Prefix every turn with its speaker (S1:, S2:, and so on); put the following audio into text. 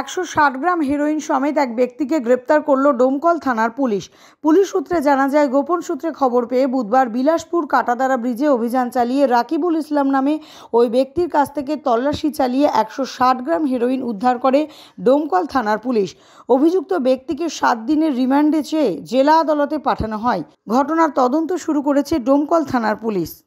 S1: একশো ষাট গ্রাম হেরোইন সমেত এক ব্যক্তিকে গ্রেপ্তার করল ডোমকল থানার পুলিশ পুলিশ সূত্রে জানা যায় গোপন সূত্রে খবর পেয়ে বুধবার বিলাসপুর কাটাদারা ব্রিজে অভিযান চালিয়ে রাকিবুল ইসলাম নামে ওই ব্যক্তির কাছ থেকে তল্লাশি চালিয়ে একশো ষাট গ্রাম হেরোইন উদ্ধার করে ডোমকল থানার পুলিশ অভিযুক্ত ব্যক্তিকে সাত দিনের রিমান্ডে চেয়ে জেলা আদালতে পাঠানো হয় ঘটনার তদন্ত শুরু করেছে ডোমকল থানার পুলিশ